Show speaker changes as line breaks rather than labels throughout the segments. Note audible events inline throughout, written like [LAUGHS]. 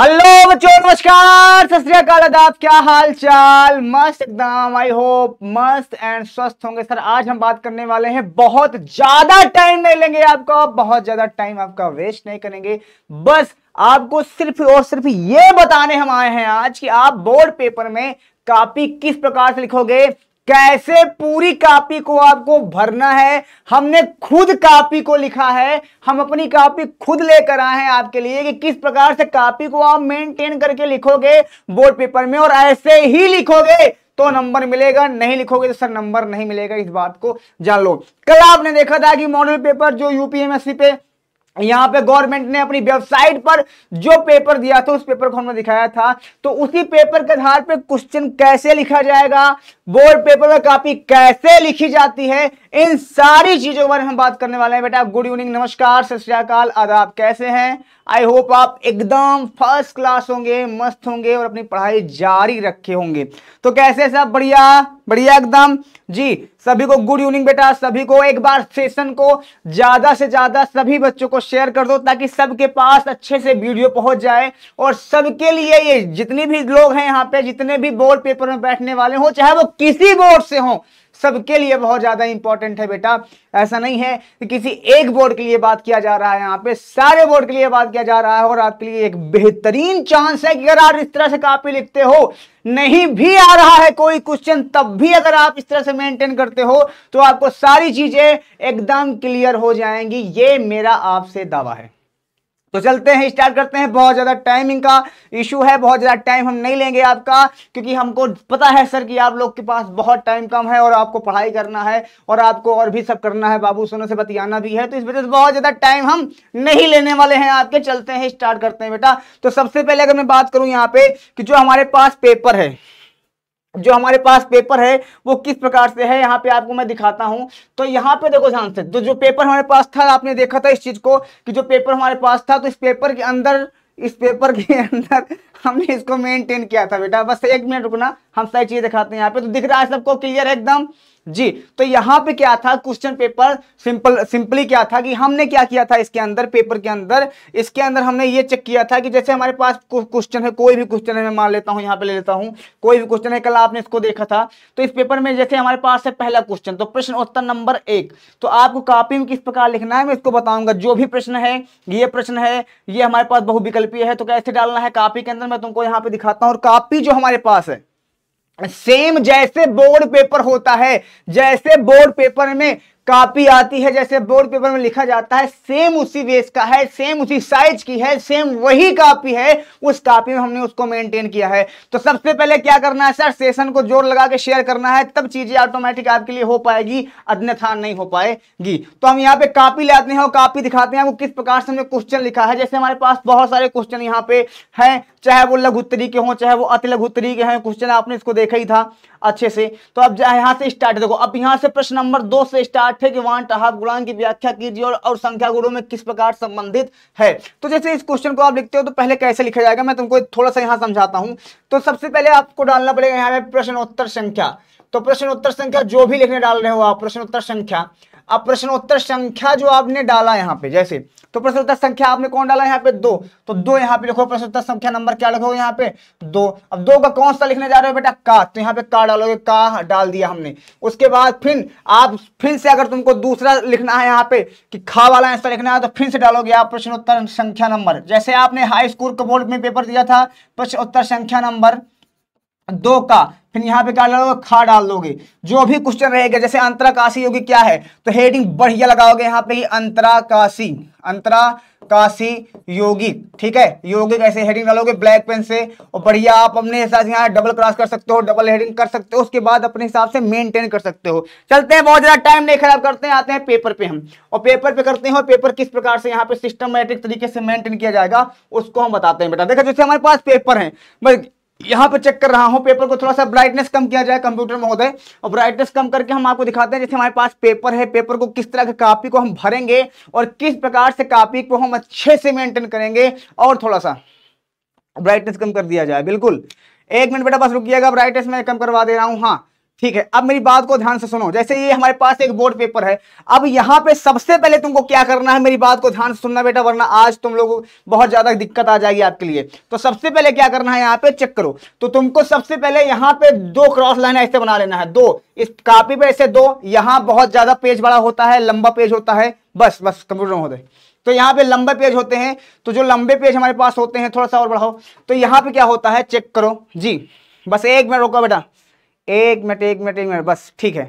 hello बच्चों नमस्कार सत आदाब क्या हाल चाल मस्त एकदम आई होप मस्त एंड स्वस्थ होंगे सर आज हम बात करने वाले हैं बहुत ज्यादा टाइम नहीं लेंगे आपको बहुत ज्यादा टाइम आपका वेस्ट नहीं करेंगे बस आपको सिर्फ और सिर्फ ये बताने हम आए हैं आज कि आप बोर्ड पेपर में कॉपी किस प्रकार से लिखोगे कैसे पूरी कापी को आपको भरना है हमने खुद कापी को लिखा है हम अपनी कापी खुद लेकर आए हैं आपके लिए कि किस प्रकार से कापी को आप मेंटेन करके लिखोगे बोर्ड पेपर में और ऐसे ही लिखोगे तो नंबर मिलेगा नहीं लिखोगे तो सर नंबर नहीं मिलेगा इस बात को जान लो कल आपने देखा था कि मॉडल पेपर जो यूपीएमएससी पे यहाँ पे गवर्नमेंट ने अपनी वेबसाइट पर जो पेपर दिया था उस पेपर को हमने दिखाया था तो उसी पेपर के आधार पर क्वेश्चन कैसे लिखा जाएगा बोर्ड पेपर में कॉपी कैसे लिखी जाती है इन सारी चीजों के बारे में हम बात करने वाले हैं बेटा गुड इवनिंग नमस्कार सत श्रीकाल आदाब कैसे हैं आई होप आप एकदम फर्स्ट क्लास होंगे मस्त होंगे और अपनी पढ़ाई जारी रखे होंगे तो कैसे सब बढ़िया बढ़िया एकदम जी सभी को गुड इवनिंग बेटा सभी को एक बार सेशन को ज्यादा से ज्यादा सभी बच्चों को शेयर कर दो ताकि सबके पास अच्छे से वीडियो पहुंच जाए और सबके लिए ये जितने भी लोग हैं यहाँ पे जितने भी बोर्ड पेपर में बैठने वाले हों चाहे वो किसी बोर्ड से हों सबके लिए बहुत ज़्यादा इंपॉर्टेंट है बेटा ऐसा नहीं है कि किसी एक बोर्ड के लिए बात किया जा रहा है यहाँ पे सारे बोर्ड के लिए बात किया जा रहा है और आपके लिए एक बेहतरीन चांस है कि अगर आप इस तरह से कापी लिखते हो नहीं भी आ रहा है कोई क्वेश्चन तब भी अगर आप इस तरह से मेंटेन करते हो तो आपको सारी चीज़ें एकदम क्लियर हो जाएंगी ये मेरा आपसे दावा है तो चलते हैं स्टार्ट करते हैं बहुत ज़्यादा टाइमिंग का इशू है बहुत ज़्यादा टाइम हम नहीं लेंगे आपका क्योंकि हमको पता है सर कि आप लोग के पास बहुत टाइम कम है और आपको पढ़ाई करना है और आपको और भी सब करना है बाबू सोनो से बतियाना भी है तो इस वजह से बहुत ज़्यादा टाइम हम नहीं लेने वाले हैं आपके चलते हैं स्टार्ट करते हैं बेटा तो सबसे पहले अगर मैं बात करूँ यहाँ पे कि जो हमारे पास पेपर है जो हमारे पास पेपर है वो किस प्रकार से है यहाँ पे आपको मैं दिखाता हूँ तो यहाँ पे देखो ध्यान से तो जो पेपर हमारे पास था आपने देखा था इस चीज को कि जो पेपर हमारे पास था तो इस पेपर के अंदर इस पेपर के [LAUGHS] अंदर हमने इसको मेंटेन किया था बेटा बस एक मिनट रुकना हम सारी चीज दिखाते हैं यहाँ पे तो दिख रहा है सबको क्लियर है एकदम जी तो यहाँ पे क्या था क्वेश्चन पेपर सिंपल सिंपली क्या था कि हमने क्या किया था इसके अंदर पेपर के अंदर इसके अंदर हमने ये चेक किया था कि जैसे हमारे पास क्वेश्चन है कोई भी क्वेश्चन है मैं मान लेता हूँ यहाँ पे ले लेता हूँ कोई भी क्वेश्चन है कल आपने इसको देखा था तो इस पेपर में जैसे हमारे पास है पहला क्वेश्चन तो प्रश्न उत्तर नंबर एक तो आपको कॉपी में किस प्रकार लिखना है मैं इसको बताऊंगा जो भी प्रश्न है ये प्रश्न है ये हमारे पास बहुविकल्पीय है तो कैसे डालना है कॉपी के अंदर मैं तुमको यहां पे दिखाता हूं और कॉपी जो हमारे पास है सेम जैसे बोर्ड पेपर होता है जैसे बोर्ड पेपर में कॉपी आती है जैसे बोर्ड पेपर में लिखा जाता है सेम उसी वेस का है सेम उसी साइज की है सेम वही कॉपी है उस कॉपी में हमने उसको मेंटेन किया है तो सबसे पहले क्या करना है सर सेशन को जोर लगा के शेयर करना है तब चीजें ऑटोमेटिक आपके लिए हो पाएगी अन्यथा नहीं हो पाएगी तो हम यहाँ पे कापी ले आते हैं और कापी दिखाते हैं वो किस प्रकार से हमने क्वेश्चन लिखा है जैसे हमारे पास बहुत सारे क्वेश्चन यहाँ पे है चाहे वो लघु के हों चाहे वो अति लघु के हैं क्वेश्चन आपने इसको देखा ही था अच्छे से तो अब यहाँ से स्टार्ट देखो अब यहाँ से प्रश्न नंबर दो से स्टार्ट है कि वांट हाफ गुणांक की व्याख्या कीजिए और, और संख्या गुणों में किस प्रकार संबंधित है तो जैसे इस क्वेश्चन को आप लिखते हो तो पहले कैसे लिखा जाएगा मैं तुमको थोड़ा सा यहाँ समझाता हूँ तो सबसे पहले आपको डालना पड़ेगा यहाँ पे प्रश्नोत्तर संख्या तो प्रश्नोत्तर संख्या जो भी लिखने डाल रहे हो आप प्रश्नोत्तर संख्या अब प्रश्नोत्तर संख्या जो आपने डाला यहाँ पे जैसे तो प्रश्नोत्तर संख्या आपने कौन डाला यहाँ पे दो तो दो यहाँ पे लिखो प्रश्नोत्तर संख्या नंबर क्या लिखोगे यहाँ पे दो अब दो का कौन सा लिखने जा रहे हो बेटा का तो यहाँ पे का डालोगे का डाल दिया हमने उसके बाद फिर आप फिर से अगर तुमको दूसरा लिखना है यहाँ पे कि खा वाला आंसर लिखना है तो फिर से डालोगे आप प्रश्नोत्तर संख्या नंबर जैसे आपने हाई स्कूल के बोर्ड में पेपर दिया था प्रश्नोत्तर संख्या नंबर दो का फिर यहाँ पे क्या डाल दोगे खा डाल दोगे जो भी क्वेश्चन रहेगा जैसे अंतराकाशी योगी क्या है तो हेडिंग बढ़िया लगाओगे यहाँ पे अंतराकाशी अंतराकाशी योगी ठीक है योगी कैसे हेडिंग डालोगे ब्लैक पेन से और बढ़िया आप अपने हिसाब से यहाँ डबल क्रॉस कर सकते हो डबल हेडिंग कर सकते हो उसके बाद अपने हिसाब से मेंटेन कर सकते हो चलते हैं बहुत ज्यादा टाइम नहीं खराब करते हैं आते हैं पेपर पे हम और पेपर पे करते हैं पेपर किस प्रकार से यहाँ पे सिस्टमेटिक तरीके से मेंटेन किया जाएगा उसको हम बताते हैं बेटा देखा जैसे हमारे पास पेपर है यहाँ पे चेक कर रहा हूँ पेपर को थोड़ा सा ब्राइटनेस कम किया जाए कंप्यूटर महोदय और ब्राइटनेस कम करके हम आपको दिखाते हैं जैसे हमारे पास पेपर है पेपर को किस तरह के कापी को हम भरेंगे और किस प्रकार से कापी को हम अच्छे से मेंटेन करेंगे और थोड़ा सा ब्राइटनेस कम कर दिया जाए बिल्कुल एक मिनट बेटा बस रुकिएगा ब्राइटनेस में कम करवा दे रहा हूँ हाँ ठीक है अब मेरी बात को ध्यान से सुनो जैसे ये हमारे पास एक बोर्ड पेपर है अब यहाँ पे सबसे पहले तुमको क्या करना है मेरी बात को ध्यान से सुनना बेटा वरना आज तुम लोग बहुत ज्यादा दिक्कत आ जाएगी आपके लिए तो सबसे पहले क्या करना है यहाँ पे चेक करो तो तुमको सबसे पहले यहाँ पे दो क्रॉस लाइन ऐसे बना लेना है दो इस कापी पे ऐसे दो यहाँ बहुत ज्यादा पेज बड़ा होता है लंबा पेज होता है बस बस कंप्यूटर महोदय तो यहाँ पे लंबे पेज होते हैं तो जो लंबे पेज हमारे पास होते हैं थोड़ा सा और बढ़ाओ तो यहाँ पे क्या होता है चेक करो जी बस एक मिनट रोको बेटा एक मिनट एक मिनट एक मिनट बस ठीक है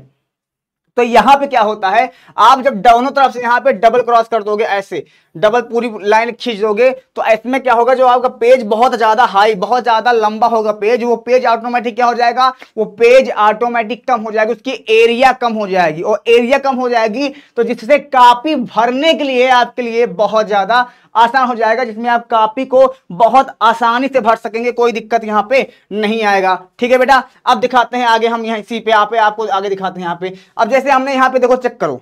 तो यहां पे क्या होता है आप जब दोनों तरफ से यहां पे डबल क्रॉस कर दोगे ऐसे डबल पूरी लाइन खींच दोगे तो इसमें क्या होगा जो आपका पेज बहुत ज़्यादा हाई बहुत ज़्यादा लंबा होगा पेज वो पेज ऑटोमेटिक क्या हो जाएगा वो पेज ऑटोमेटिक कम हो जाएगा उसकी एरिया कम हो जाएगी और एरिया कम हो जाएगी तो जिससे कापी भरने के लिए आपके लिए बहुत ज़्यादा आसान हो जाएगा जिसमें आप कापी को बहुत आसानी से भर सकेंगे कोई दिक्कत यहाँ पे नहीं आएगा ठीक है बेटा अब दिखाते हैं आगे हम यहाँ इसी पे आप पे आपको आगे दिखाते हैं यहाँ पे अब जैसे हमने यहाँ पे देखो चेक करो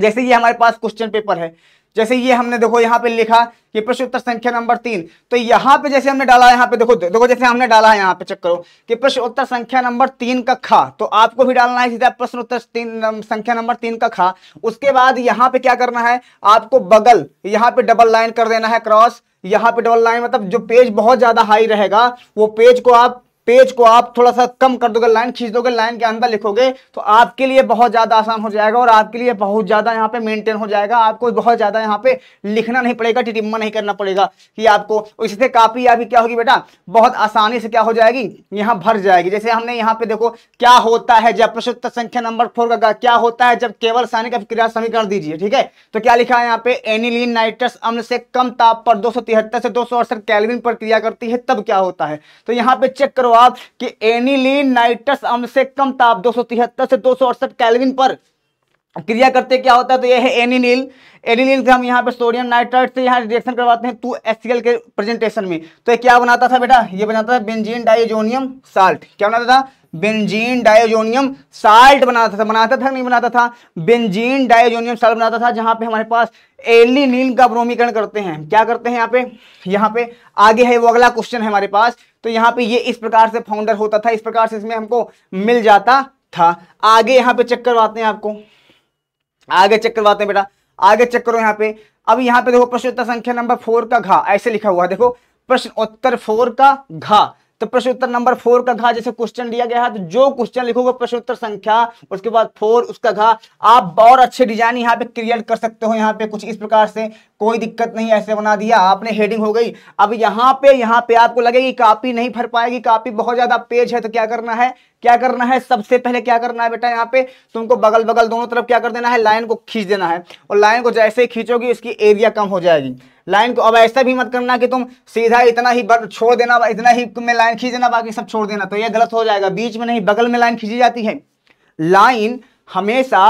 जैसे ये हमारे पास क्वेश्चन पेपर है जैसे ये हमने देखो यहाँ पे लिखा कि प्रश्न उत्तर संख्या नंबर तीन तो यहाँ पे जैसे हमने डाला यहाँ पे देखो देखो जैसे हमने डाला है यहाँ पे चेक करो कि प्रश्न उत्तर संख्या नंबर तीन का खा तो आपको भी डालना है सीधा प्रश्न उत्तर तीन संख्या नंबर तीन का खा उसके बाद यहाँ पे क्या करना है आपको बगल यहाँ पे डबल लाइन कर देना है क्रॉस यहाँ पे डबल लाइन मतलब जो पेज बहुत ज्यादा हाई रहेगा वो पेज को आप पेज को आप थोड़ा सा कम कर दोगे लाइन खींच दोगे लाइन के अंदर लिखोगे तो आपके लिए बहुत ज़्यादा आसान हो जाएगा और आपके लिए बहुत ज़्यादा यहाँ पे मेंटेन हो जाएगा आपको बहुत ज़्यादा यहाँ पे लिखना नहीं पड़ेगा टिटिम्मा नहीं करना पड़ेगा कि आपको तो इससे कापी अभी क्या होगी बेटा बहुत आसानी से क्या हो जाएगी यहाँ भर जाएगी जैसे हमने यहाँ पे देखो क्या होता है जब प्रश्नोत्तर संख्या नंबर फोर का क्या होता है जब केवल सैनिक का क्रिया समीकरण दीजिए ठीक है तो क्या लिखा है यहाँ पे एनिलीन नाइट्रस अम्ल से कम ताप पर दो से दो सौ अड़सठ कैलविन पर क्रिया करती है तब क्या होता है तो यहाँ पे चेक करो जवाब कि एनिलीन नाइट्रस अम्ल से कम ताप दो से दो सौ कैलविन पर क्रिया करते क्या होता है तो ये है एनिनिल एनिनिल से हम यहाँ पे सोडियम नाइट्राइट से यहाँ रिएक्शन करवाते हैं टू एस के प्रेजेंटेशन में तो ये क्या बनाता था बेटा ये बनाता था बेंजीन डाइजोनियम साल्ट क्या बनाता था बेंजीन डाइजोनियम साल्ट बनाता था बनाता था नहीं बनाता था बेंजीन डाइजोनियम साल्ट बनाता था जहाँ पे हमारे पास एलिनिन का ब्रोमीकरण करते हैं क्या करते हैं यहाँ पे यहाँ पे आगे है वो अगला क्वेश्चन है हमारे पास तो यहाँ पे ये इस प्रकार से फाउंडर होता था इस प्रकार से इसमें हमको मिल जाता था आगे यहाँ पे चेक करवाते हैं आपको आगे चेक करवाते हैं बेटा आगे चेक करो यहाँ पे अब यहाँ पे देखो प्रश्न उत्तर संख्या नंबर फोर का घा ऐसे लिखा हुआ है देखो प्रश्न उत्तर फोर का घा तो प्रश्न उत्तर नंबर फोर का घा जैसे क्वेश्चन दिया गया है तो जो क्वेश्चन लिखोगे प्रश्न उत्तर संख्या उसके बाद फोर उसका घा आप और अच्छे डिजाइन यहाँ पे क्रिएट कर सकते हो यहाँ पे कुछ इस प्रकार से कोई दिक्कत नहीं ऐसे बना दिया आपने हेडिंग हो गई अब यहाँ पे यहाँ पे आपको लगेगी कापी नहीं भर पाएगी कापी बहुत ज्यादा पेज है तो क्या करना है क्या करना है सबसे पहले क्या करना है बेटा यहाँ पे तुमको बगल बगल दोनों तरफ क्या कर देना है लाइन को खींच देना है और लाइन को जैसे ही खींचोगी उसकी एरिया कम हो जाएगी लाइन को अब ऐसा भी मत करना कि तुम सीधा इतना ही छोड़ देना इतना ही तुम्हें लाइन खींच देना बाकी सब छोड़ देना तो यह गलत हो जाएगा बीच में नहीं बगल में लाइन खींची जाती है लाइन हमेशा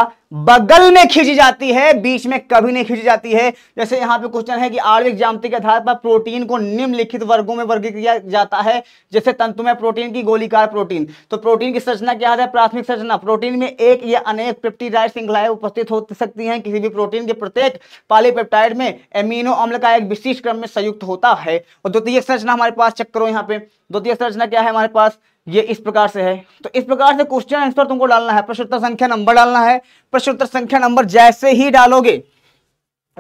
बगल में खींची जाती है बीच में कभी नहीं खींची जाती है जैसे यहाँ पे क्वेश्चन है कि आर्विक जामती के आधार पर प्रोटीन को निम्नलिखित वर्गों में वर्गीकृत किया जाता है जैसे तंतु में प्रोटीन की गोलीकार प्रोटीन तो प्रोटीन की संरचना क्या है प्राथमिक संरचना प्रोटीन में एक या अनेक पेप्टीडाइड श्रृंखलाएं उपस्थित हो सकती है किसी भी प्रोटीन के प्रत्येक पालीपेप्टाइड में एमिनो अम्ल का एक विशिष्ट क्रम में संयुक्त होता है और द्वितीय संरचना हमारे पास चेक करो यहाँ पे द्वितीय संरचना क्या है हमारे पास ये इस प्रकार से है तो इस प्रकार से क्वेश्चन आंसर तुमको डालना है प्रश्नोत्तर संख्या नंबर डालना है प्रश्नोत्तर संख्या नंबर जैसे ही डालोगे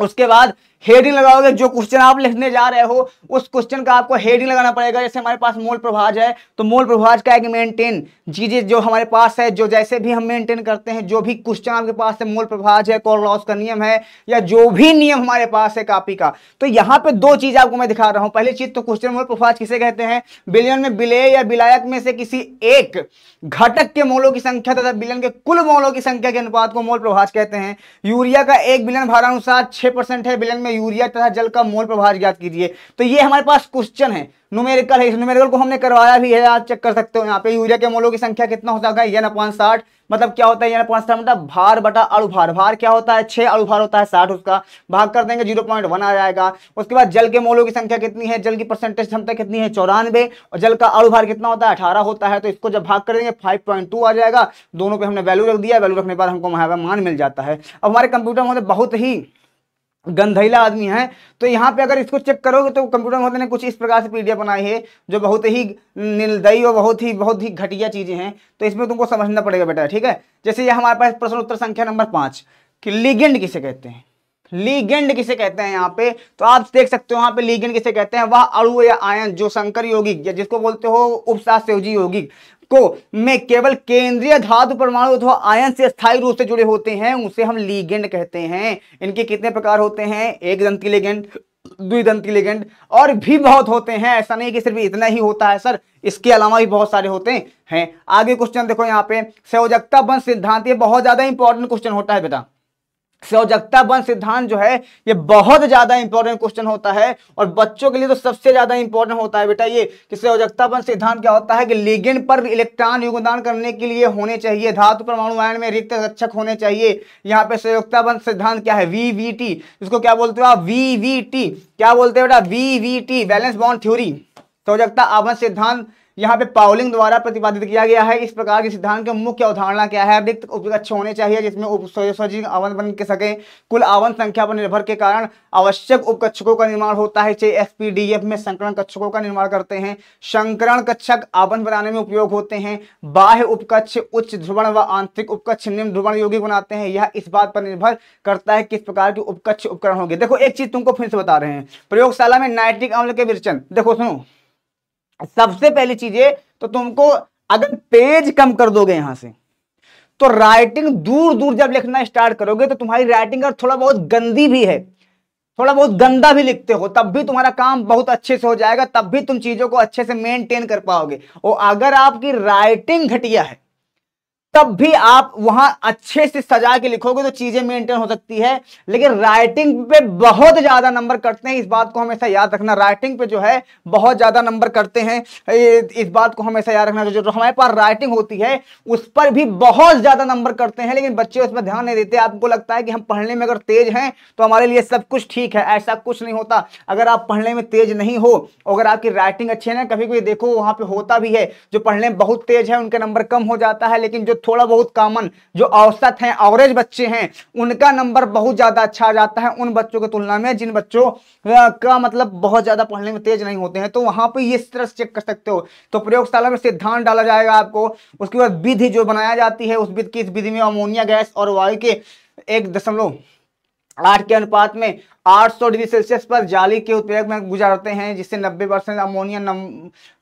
उसके बाद हेडिंग लगाओगे जो क्वेश्चन आप लिखने जा रहे हो उस क्वेश्चन का आपको हेडिंग लगाना पड़ेगा जैसे हमारे पास मोल प्रभाज है तो मोल प्रभाज का एक मेंटेन जी जो हमारे पास है जो जैसे भी हम मेंटेन करते हैं जो भी क्वेश्चन आपके पास है मोल प्रभाज है कॉल लॉस का नियम है या जो भी नियम हमारे पास है कापी का तो यहाँ पे दो चीज आपको मैं दिखा रहा हूँ पहली चीज तो क्वेश्चन मोल प्रभाज किसे कहते हैं बिलियन में बिलय या बिलायक में से किसी एक घटक के मोलों की संख्या तथा बिलियन के कुल मोलों की संख्या के अनुपात को मोल प्रभाज कहते हैं यूरिया का एक बिलियन भारानुसार छह परसेंट है बिलियन में यूरिया तथा जल का मोल प्रभार ज्ञात कीजिए तो ये हमारे पास क्वेश्चन है नुमेरिकल है इस नुमेरिकल को हमने करवाया भी है आप चेक कर सकते हो यहाँ पे यूरिया के मोलों की संख्या कितना हो सकता है यन पाँच साठ मतलब क्या होता है यन पाँच साठ मतलब भार बटा अड़ुभार भार क्या होता है छह अड़ुभार होता है साठ उसका भाग कर देंगे जीरो पॉइंट वन आ जाएगा उसके बाद जल के मोलों की संख्या कितनी है जल की परसेंटेज क्षमता कितनी है चौरानवे और जल का अड़ुभार कितना होता है अठारह होता है तो इसको जब भाग कर देंगे फाइव आ जाएगा दोनों पर हमने वैल्यू रख दिया वैल्यू रखने के बाद हमको मान मिल जाता है अब हमारे कंप्यूटर में बहुत ही गंधैला आदमी है तो यहाँ पे अगर इसको चेक करोगे तो कंप्यूटर महोदय ने कुछ इस प्रकार से पीडीएफ बनाई है जो बहुत ही निर्दयी और बहुत ही बहुत ही घटिया चीज़ें हैं तो इसमें तुमको समझना पड़ेगा बेटा ठीक है जैसे ये हमारे पास प्रश्न उत्तर संख्या नंबर पांच कि लीगेंड किसे कहते हैं लीगेंड किसे कहते हैं यहाँ पे तो आप देख सकते हो यहाँ पे लीगेंड किसे कहते हैं वह अड़ु या आयन जो शंकर यौगिक या जिसको बोलते हो उपशास्त्र यौगिक को में केवल केंद्रीय धातु परमाणु अथवा आयन से स्थायी रूप से जुड़े होते हैं उसे हम लीगेंड कहते हैं इनके कितने प्रकार होते हैं एक दंती लेगेंड द्विदंती लेगेंड और भी बहुत होते हैं ऐसा नहीं कि सिर्फ इतना ही होता है सर इसके अलावा भी बहुत सारे होते हैं आगे क्वेश्चन देखो यहाँ पे संयोजकता बन सिद्धांत ये बहुत ज्यादा इंपॉर्टेंट क्वेश्चन होता है बेटा सौजगता बन सिद्धांत जो है ये बहुत ज्यादा इंपॉर्टेंट क्वेश्चन होता है और बच्चों के लिए तो सबसे ज्यादा इंपॉर्टेंट होता है बेटा ये कि सौजगता बन सिद्धांत क्या होता है कि लिगेंड पर इलेक्ट्रॉन योगदान करने के लिए होने चाहिए धातु परमाणु आयन में रिक्त रक्षक होने चाहिए यहाँ पे संयोगता बन सिद्धांत क्या है वीवीटी इसको क्या बोलते हो आप टी क्या बोलते हैं बेटा टी बैलेंस बॉन्ड थ्योरी सौजकता आवन सिद्धांत यहाँ पे पाउलिंग द्वारा प्रतिपादित किया गया है इस प्रकार के सिद्धांत की मुख्य अवधारणा क्या है रिक्त उपवृक्ष होने चाहिए जिसमें आवन बन के सके कुल आवन संख्या पर निर्भर के कारण आवश्यक उपकक्षकों का निर्माण होता है चाहे एसपीडीएफ में संकरण कक्षकों का निर्माण करते हैं संकरण कक्षक आवन बनाने में उपयोग होते हैं बाह्य उपकक्ष उच्च ध्रुवण व आंतरिक उपकक्ष निम्न ध्रुवण योगी बनाते हैं यह इस बात पर निर्भर करता है किस प्रकार के उपकक्ष उपकरण होंगे देखो एक चीज तुमको फिर से बता रहे हैं प्रयोगशाला में नाइट्रिक अम्ल के विरचन देखो सुनो सबसे पहली चीज ये तो तुमको अगर पेज कम कर दोगे यहां से तो राइटिंग दूर दूर जब लिखना स्टार्ट करोगे तो तुम्हारी राइटिंग अगर थोड़ा बहुत गंदी भी है थोड़ा बहुत गंदा भी लिखते हो तब भी तुम्हारा काम बहुत अच्छे से हो जाएगा तब भी तुम चीजों को अच्छे से मेंटेन कर पाओगे और अगर आपकी राइटिंग घटिया है तब भी आप वहां अच्छे से सजा के लिखोगे तो चीजें मेंटेन हो सकती है लेकिन राइटिंग पे बहुत ज्यादा नंबर करते हैं इस बात को हमेशा याद रखना राइटिंग पे जो है बहुत ज्यादा नंबर करते हैं इस बात को हमेशा याद रखना जो हमारे पास राइटिंग होती है उस पर भी बहुत ज्यादा नंबर करते हैं लेकिन बच्चे उस पर ध्यान नहीं देते आपको लगता है कि हम पढ़ने में अगर तेज हैं तो हमारे लिए सब कुछ ठीक है ऐसा कुछ नहीं होता अगर आप पढ़ने में तेज नहीं हो अगर आपकी राइटिंग अच्छी है ना कभी कभी देखो वहां पर होता भी है जो पढ़ने में बहुत तेज है उनका नंबर कम हो जाता है लेकिन जो थोड़ा बहुत कॉमन जो औसत हैं एवरेज बच्चे हैं उनका नंबर बहुत ज़्यादा अच्छा आ जाता है उन बच्चों की तुलना में जिन बच्चों का मतलब बहुत ज़्यादा पढ़ने में तेज नहीं होते हैं तो वहाँ पर इस तरह से चेक कर सकते हो तो प्रयोगशाला में सिद्धांत डाला जाएगा आपको उसके बाद विधि जो बनाया जाती है उस विधि की इस विधि में अमोनिया गैस और वायु के एक दशमलव आठ के अनुपात में 800 डिग्री सेल्सियस पर जाली के उत्प्रेरक में गुजारते हैं जिससे 90 परसेंट अमोनिया नम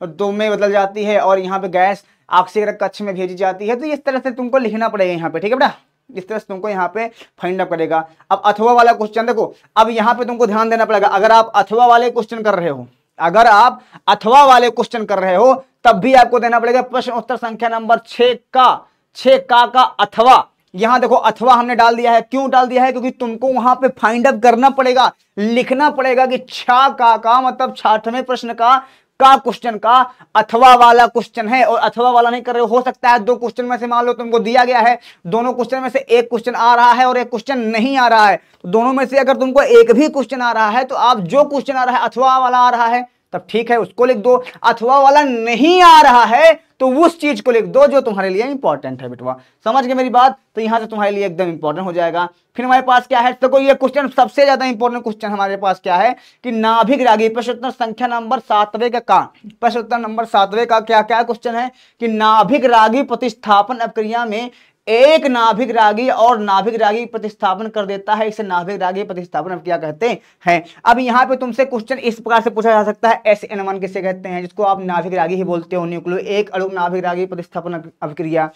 दो में बदल जाती है और यहाँ पे गैस ऑक्सीकरण कक्ष में भेजी जाती है तो इस तरह से तुमको लिखना पड़ेगा यहाँ पे ठीक है बेटा इस तरह से तुमको यहाँ पे फाइंड अप करेगा अब अथवा वाला क्वेश्चन देखो अब यहाँ पे तुमको ध्यान देना पड़ेगा अगर आप अथवा वाले क्वेश्चन कर रहे हो अगर आप अथवा वाले क्वेश्चन कर रहे हो तब भी आपको देना पड़ेगा प्रश्न उत्तर संख्या नंबर छ का छ का, का अथवा यहां देखो अथवा हमने डाल दिया है क्यों डाल दिया है क्योंकि तुमको वहां पे फाइंड अप करना पड़ेगा लिखना पड़ेगा कि छा का का मतलब छाठवें प्रश्न का का क्वेश्चन का अथवा वाला क्वेश्चन है और अथवा वाला नहीं कर रहे हो सकता है दो क्वेश्चन में से मान लो तुमको दिया गया है दोनों क्वेश्चन में से एक क्वेश्चन आ रहा है और एक क्वेश्चन नहीं आ रहा है तो दोनों में से अगर तुमको एक भी क्वेश्चन आ रहा है तो आप जो क्वेश्चन आ रहा है अथवा वाला आ रहा है तब ठीक है उसको लिख दो अथवा वाला नहीं आ रहा है तो उस चीज को लिख दो जो तुम्हारे लिए इंपॉर्टेंट है बिटवा समझ गए मेरी बात तो यहां से तुम्हारे लिए एकदम इंपॉर्टेंट हो जाएगा फिर हमारे पास क्या है तो ये क्वेश्चन सबसे ज्यादा इंपॉर्टेंट क्वेश्चन हमारे पास क्या है कि नाभिक रागी प्रश्नोत्तर संख्या नंबर सातवें का का प्रश्नोत्तर नंबर सातवें का क्या क्या क्वेश्चन है कि नाभिक रागी प्रतिस्थापन अभिक्रिया में एक नाभिक रागी और नाभिक रागी प्रतिस्थापन कर देता है इसे नाभिक रागी प्रतिस्थापन अब क्या कहते हैं अब यहाँ पे तुमसे क्वेश्चन इस प्रकार से पूछा जा सकता है एस एन वन किसे कहते हैं जिसको आप नाभिक रागी ही बोलते हो न्यूक्लियो एक अणु नाभिक रागी प्रतिस्थापन अभिक्रिया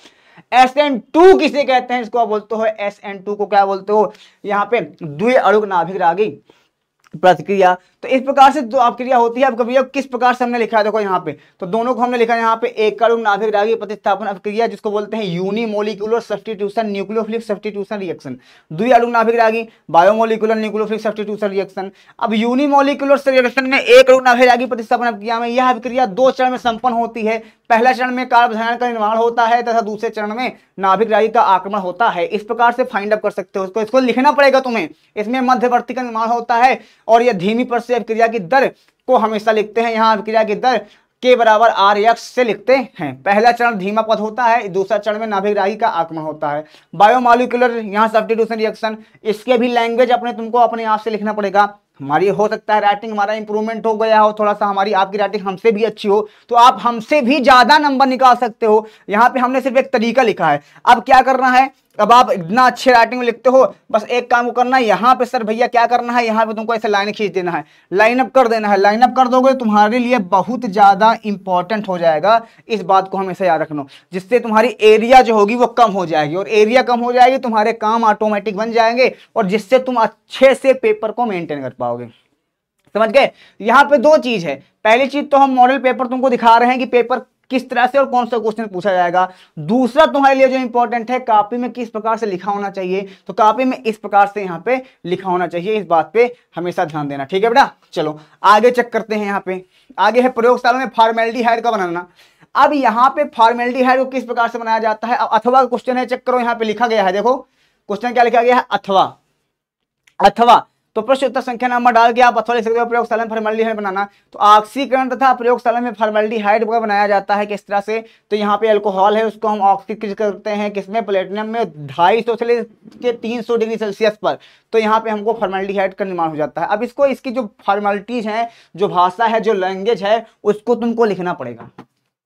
एस एन टू किसे कहते हैं जिसको आप बोलते हो एस एन टू को क्या बोलते हो यहाँ पे द्वि अणु नाभिक रागी प्रतिक्रिया तो इस प्रकार से जो आप क्रिया होती है आपका भैया किस प्रकार से हमने लिखा है देखो यहाँ पे तो दोनों को हमने लिखा है यहाँ पे एकड़ नाभिक रागी प्रतिस्थापन अभिक्रिया जिसको बोलते हैं unimolecular substitution nucleophilic substitution reaction दुई अणु नाभिक रागी बायोमोलिकुलर न्यूक्लियोफिलिक सब्सटीट्यूशन रिएक्शन अब यूनिमोलिकुलर रिएक्शन में एक अणु नाभिक रागी प्रतिस्थापन अभिक्रिया में यह अभिक्रिया दो चरण में संपन्न होती है पहला चरण में कार्बन का निर्माण होता है तथा दूसरे चरण में नाभिक रागी का आक्रमण होता है इस प्रकार से फाइंड अप कर सकते हो इसको तो इसको लिखना पड़ेगा तुम्हें इसमें मध्यवर्ती का निर्माण होता है और यह धीमी से अभिक्रिया की दर को हमेशा लिखते हैं यहाँ अभिक्रिया की दर के बराबर आर एक्स से लिखते हैं पहला चरण धीमा पथ होता है दूसरा चरण में नाभिग्राही का आक्रमण होता है बायोमालिकुलर यहाँ सब्सटीट्यूशन रिएक्शन इसके भी लैंग्वेज अपने तुमको अपने आप से लिखना पड़ेगा हमारी हो सकता है राइटिंग हमारा इंप्रूवमेंट हो गया हो थोड़ा सा हमारी आपकी राइटिंग हमसे भी अच्छी हो तो आप हमसे भी ज़्यादा नंबर निकाल सकते हो यहाँ पे हमने सिर्फ एक तरीका लिखा है अब क्या करना है अब आप इतना अच्छे राइटिंग में लिखते हो बस एक काम को करना है यहाँ पे सर भैया क्या करना है यहाँ पे तुमको ऐसे लाइन खींच देना है लाइन अप कर देना है लाइन अप कर दोगे तुम्हारे लिए बहुत ज़्यादा इंपॉर्टेंट हो जाएगा इस बात को हमेशा याद रखना जिससे तुम्हारी एरिया जो होगी वो कम हो जाएगी और एरिया कम हो जाएगी तुम्हारे काम ऑटोमेटिक बन जाएंगे और जिससे तुम अच्छे से पेपर को मेनटेन कर पाओगे समझ गए यहाँ पे दो चीज़ है पहली चीज़ तो हम मॉडल पेपर तुमको दिखा रहे हैं कि पेपर किस तरह से और कौन सा क्वेश्चन पूछा जाएगा दूसरा तुम्हारे लिए जो इंपॉर्टेंट है कापी में किस प्रकार से लिखा होना चाहिए तो कापी में इस प्रकार से यहाँ पे लिखा होना चाहिए इस बात पे हमेशा ध्यान देना ठीक है बेटा चलो आगे चेक करते हैं यहाँ पे आगे है प्रयोगशाला में फॉर्मेलिटी हाइड का बनाना अब यहाँ पे फॉर्मेलिटी हाइड को किस प्रकार से बनाया जाता है अथवा क्वेश्चन है चेक करो यहाँ पे लिखा गया है देखो क्वेश्चन क्या लिखा गया है अथवा अथवा तो प्रश्न उत्तर संख्या नंबर डाल के आप अथवा लिख सकते हो प्रयोगशाला में फॉर्मेलिटी बनाना तो ऑक्सीकरण तथा प्रयोगशाला में फॉर्मेलिटीहाइड का बनाया जाता है किस तरह से तो यहाँ पे अल्कोहल है उसको हम ऑक्सीकृत करते हैं किसमें प्लेटिनम में ढाई सौ से के तीन सौ डिग्री सेल्सियस पर तो यहाँ पे हमको हाइड का निर्माण हो जाता है अब इसको इसकी जो फॉर्मेलिटीज हैं जो भाषा है जो लैंग्वेज है उसको तुमको लिखना पड़ेगा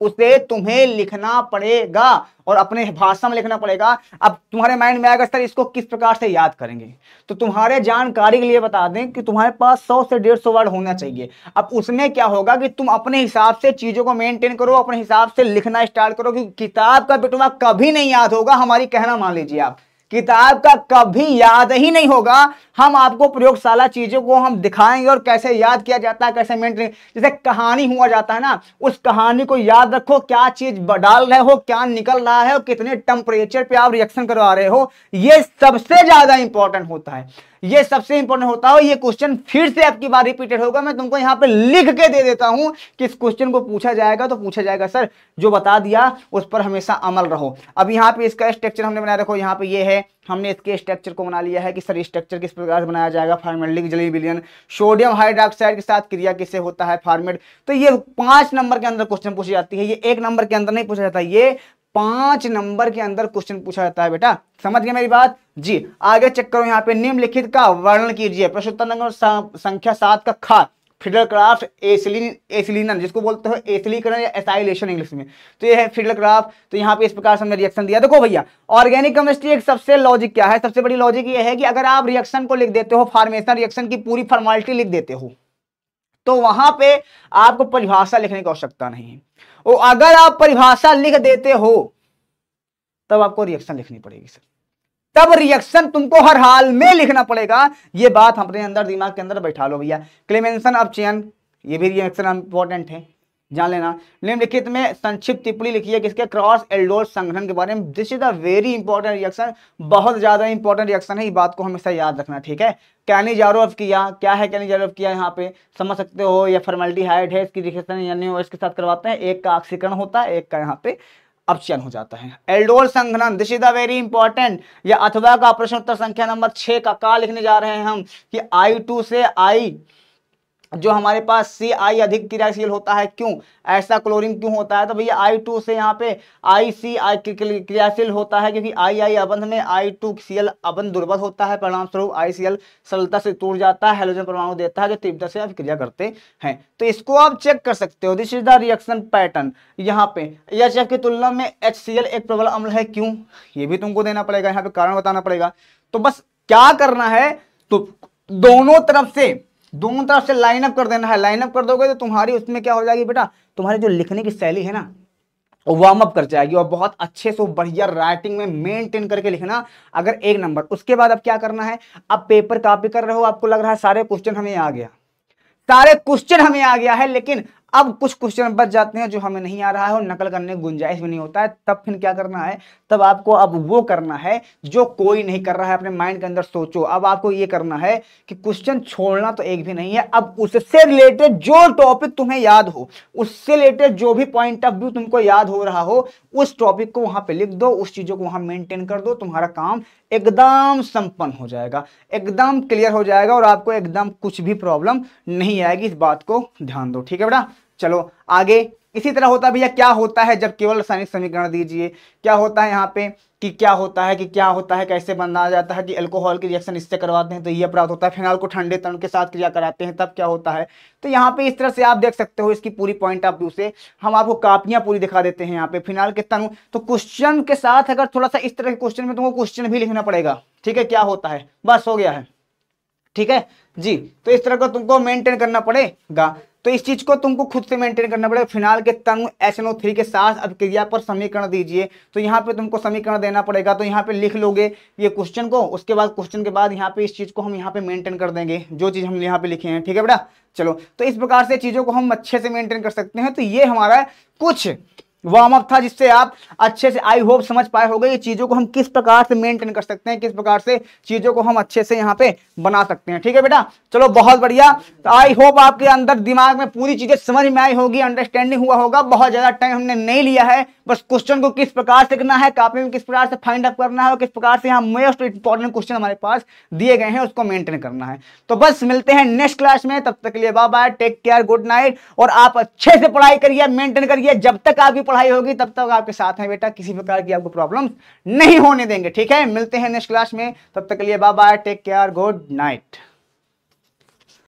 उसे तुम्हें लिखना पड़ेगा और अपने भाषा में लिखना पड़ेगा अब तुम्हारे माइंड में आएगा सर इसको किस प्रकार से याद करेंगे तो तुम्हारे जानकारी के लिए बता दें कि तुम्हारे पास 100 से 150 वर्ड होना चाहिए अब उसमें क्या होगा कि तुम अपने हिसाब से चीज़ों को मेंटेन करो अपने हिसाब से लिखना स्टार्ट करो कि किताब का बिटवा कभी नहीं याद होगा हमारी कहना मान लीजिए आप किताब का कभी याद ही नहीं होगा हम आपको प्रयोगशाला चीज़ों को हम दिखाएंगे और कैसे याद किया जाता है कैसे मेंटेन जैसे कहानी हुआ जाता है ना उस कहानी को याद रखो क्या चीज़ डाल रहे हो क्या निकल रहा है और कितने टेम्परेचर पे आप रिएक्शन करवा रहे हो ये सबसे ज़्यादा इंपॉर्टेंट होता है ये सबसे इंपॉर्टेंट होता है हो, ये क्वेश्चन फिर से आपकी बार रिपीटेड होगा मैं तुमको यहाँ पे लिख के दे देता हूं कि इस क्वेश्चन को पूछा जाएगा तो पूछा जाएगा सर जो बता दिया उस पर हमेशा अमल रहो अब यहां पे इसका स्ट्रक्चर हमने बनाया रखो यहां पे ये है हमने इसके स्ट्रक्चर को बना लिया है कि सर स्ट्रक्चर किस प्रकार से बनाया जाएगा लिख जली सोडियम हाइड्रोक्साइड के साथ क्रिया किससे होता है फार्मेट तो ये पांच नंबर के अंदर क्वेश्चन पूछी जाती है ये एक नंबर के अंदर नहीं पूछा जाता ये पांच नंबर के अंदर क्वेश्चन पूछा जाता है बेटा समझ गए मेरी बात जी आगे चेक करो यहाँ पे निम्नलिखित का वर्णन कीजिए प्रश्न संख्या सात का खा फिडल क्राफ्ट एसलिन एसलिनन जिसको बोलते हो एसलीकरण या एसाइलेशन इंग्लिश में तो ये है फिडल क्राफ्ट तो यहाँ पे इस प्रकार से हमने रिएक्शन दिया देखो भैया ऑर्गेनिक केमिस्ट्री एक सबसे लॉजिक क्या है सबसे बड़ी लॉजिक ये है कि अगर आप रिएक्शन को लिख देते हो फार्मेशन रिएक्शन की पूरी फॉर्मेलिटी लिख देते हो तो वहां पे आपको परिभाषा लिखने की आवश्यकता नहीं है और अगर आप परिभाषा लिख देते हो तब आपको रिएक्शन लिखनी पड़ेगी सर तब रिएक्शन तुमको हर हाल में लिखना पड़ेगा ये बात अपने अंदर दिमाग के अंदर बैठा लो भैया क्लेमेंशन ऑफ चयन ये भी रिएक्शन इंपॉर्टेंट है जान लेना निम्नलिखित में संक्षिप्त टिप्पणी लिखी है किसके क्रॉस एल्डोल संगठन के बारे में this is a very important reaction बहुत ज्यादा इंपॉर्टेंट रिएक्शन है इस बात को हमेशा याद रखना ठीक है कैनी कैनिजारोव किया क्या है कैनी कैनिजारोव किया यहाँ पे समझ सकते हो या फॉर्मेलिटी हाइड है इसकी रिएक्शन यानी इसके साथ करवाते हैं एक का ऑक्सीकरण होता है एक का यहाँ पे अपचयन हो जाता है एल्डोल संघनन this is the very important या अथवा का प्रश्न उत्तर संख्या नंबर छः का का लिखने जा रहे हैं हम कि आई टू से आई जो हमारे पास सी आई अधिक क्रियाशील होता है क्यों ऐसा क्लोरीन क्यों होता है तो भैया आई टू से यहाँ पे आई सी आई क्रियाशील होता है क्योंकि आई आई अबंध में आई टू सी एल अबंध दुर्बल होता है परिणाम स्वरूप आई सी एल सरलता से टूट जाता है हेलोजन परमाणु देता है जो तीव्रता से क्रिया करते हैं तो इसको आप चेक कर सकते हो this is the reaction pattern यहाँ पे एच एफ की तुलना में एच सी एल एक प्रबल अम्ल है क्यों ये भी तुमको देना पड़ेगा यहाँ पे कारण बताना पड़ेगा तो बस क्या करना है तो दोनों तरफ से दोनों तरफ से लाइनअप कर देना है लाइनअप कर दोगे तो तुम्हारी उसमें क्या हो जाएगी बेटा तुम्हारी जो लिखने की शैली है ना वार्म अप कर जाएगी और बहुत अच्छे से बढ़िया राइटिंग में मेंटेन करके लिखना अगर एक नंबर उसके बाद अब क्या करना है अब पेपर कॉपी कर रहे हो आपको लग रहा है सारे क्वेश्चन हमें आ गया सारे क्वेश्चन हमें आ गया है लेकिन अब कुछ क्वेश्चन बच जाते हैं जो हमें नहीं आ रहा है और नकल करने की गुंजाइश भी नहीं होता है तब फिर क्या करना है तब आपको अब वो करना है जो कोई नहीं कर रहा है अपने माइंड के अंदर सोचो अब आपको ये करना है कि क्वेश्चन छोड़ना तो एक भी नहीं है अब उससे रिलेटेड जो टॉपिक तुम्हें याद हो उससे रिलेटेड जो भी पॉइंट ऑफ व्यू तुमको याद हो रहा हो उस टॉपिक को वहां पर लिख दो उस चीजों को वहां मेंटेन कर दो तुम्हारा काम एकदम संपन्न हो जाएगा एकदम क्लियर हो जाएगा और आपको एकदम कुछ भी प्रॉब्लम नहीं आएगी इस बात को ध्यान दो ठीक है बेटा चलो आगे इसी तरह होता है भैया क्या होता है जब केवल रासायनिक समीकरण दीजिए क्या होता है यहाँ पे कि क्या होता है कि क्या होता है कैसे बनाया जाता है कि अल्कोहल के रिएक्शन इससे करवाते हैं तो ये प्राप्त होता है फिनाल को ठंडे तरण के साथ क्रिया कराते हैं तब क्या होता है तो यहाँ पे इस तरह से आप देख सकते हो इसकी पूरी पॉइंट ऑफ व्यू से हम आपको कापियां पूरी दिखा देते हैं यहाँ पे फिनाल के तनु तो क्वेश्चन के साथ अगर थोड़ा सा इस तरह के क्वेश्चन में तुमको तो क्वेश्चन भी लिखना पड़ेगा ठीक है क्या होता है बस हो गया है ठीक है जी तो इस तरह का तुमको मेंटेन करना पड़ेगा तो इस चीज को तुमको खुद से मेंटेन करना पड़ेगा फिनाल के तंग एस एन ओ थ्री के साथ अभिक्रिया पर समीकरण दीजिए तो यहाँ पे तुमको समीकरण देना पड़ेगा तो यहाँ पे लिख लोगे ये क्वेश्चन को उसके बाद क्वेश्चन के बाद यहाँ पे इस चीज को हम यहाँ पे मेंटेन कर देंगे जो चीज हम यहाँ पे लिखे हैं ठीक है बेटा चलो तो इस प्रकार से चीजों को हम अच्छे से मेंटेन कर सकते हैं तो ये हमारा कुछ वार्म अप था जिससे आप अच्छे से आई होप समझ पाए होगे ये चीज़ों को हम किस प्रकार से मेंटेन कर सकते हैं किस प्रकार से चीज़ों को हम अच्छे से यहाँ पे बना सकते हैं ठीक है बेटा चलो बहुत बढ़िया तो आई होप आपके अंदर दिमाग में पूरी चीज़ें समझ में आई होगी अंडरस्टैंडिंग हुआ होगा बहुत ज़्यादा टाइम हमने नहीं लिया है बस क्वेश्चन को किस प्रकार से करना है कापी में किस प्रकार से फाइंड अप करना है और किस प्रकार से यहाँ मोस्ट इंपॉर्टेंट क्वेश्चन हमारे पास दिए गए हैं उसको मेंटेन करना है तो बस मिलते हैं नेक्स्ट क्लास में तब तक के लिए bye bye take care good night और आप अच्छे से पढ़ाई करिए मेंटेन करिए जब तक आपकी पढ़ाई होगी तब तक आपके साथ हैं बेटा किसी प्रकार की आपको प्रॉब्लम नहीं होने देंगे ठीक है मिलते हैं नेक्स्ट क्लास में तब तक के लिए bye bye take care good night